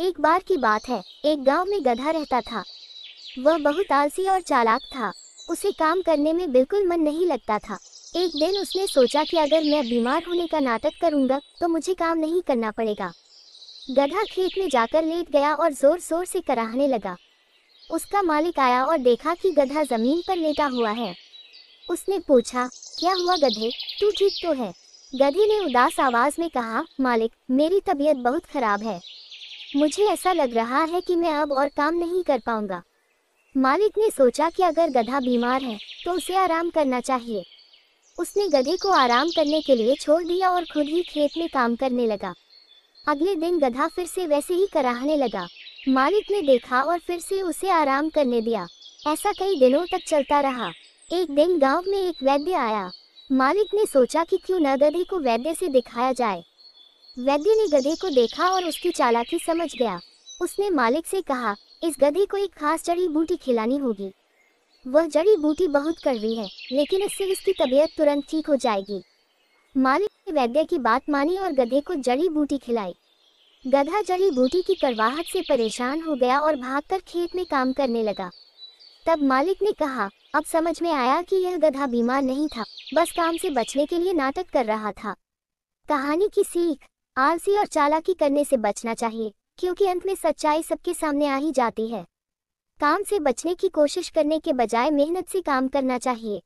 एक बार की बात है एक गांव में गधा रहता था वह बहुत आलसी और चालाक था उसे काम करने में बिल्कुल मन नहीं लगता था एक दिन उसने सोचा कि अगर मैं बीमार होने का नाटक करूंगा तो मुझे काम नहीं करना पड़ेगा गधा खेत में जाकर लेट गया और जोर जोर से कराहने लगा उसका मालिक आया और देखा कि गधा जमीन पर लेटा हुआ है उसने पूछा क्या हुआ गधे तू ठीक तो है गधे ने उदास आवाज में कहा मालिक मेरी तबीयत बहुत खराब है मुझे ऐसा लग रहा है कि मैं अब और काम नहीं कर पाऊंगा मालिक ने सोचा कि अगर गधा बीमार है तो उसे आराम करना चाहिए उसने गधे को आराम करने के लिए छोड़ दिया और खुद ही खेत में काम करने लगा अगले दिन गधा फिर से वैसे ही कराहने लगा मालिक ने देखा और फिर से उसे आराम करने दिया ऐसा कई दिनों तक चलता रहा एक दिन गांव में एक वैद्य आया मालिक ने सोचा कि क्यों न गधे को वैद्य से दिखाया जाए वैद्य ने गधे को देखा और उसकी चालाकी समझ गया उसने मालिक से कहा इस गधे को एक खास जड़ी बूटी खिलानी होगी वह जड़ी बूटी बहुत कड़वी है लेकिन इससे इसकी तबीयत तुरंत ठीक हो जाएगी मालिक ने वैद्य की बात मानी और गधे को जड़ी बूटी खिलाई गधा जड़ी बूटी की कड़वाहट से परेशान हो गया और भागकर खेत में काम करने लगा तब मालिक ने कहा अब समझ में आया कि यह गधा बीमार नहीं था बस काम से बचने के लिए नाटक कर रहा था कहानी की सीख आलसी और चालाकी करने से बचना चाहिए क्योंकि अंत में सच्चाई सबके सामने आ ही जाती है काम से बचने की कोशिश करने के बजाय मेहनत से काम करना चाहिए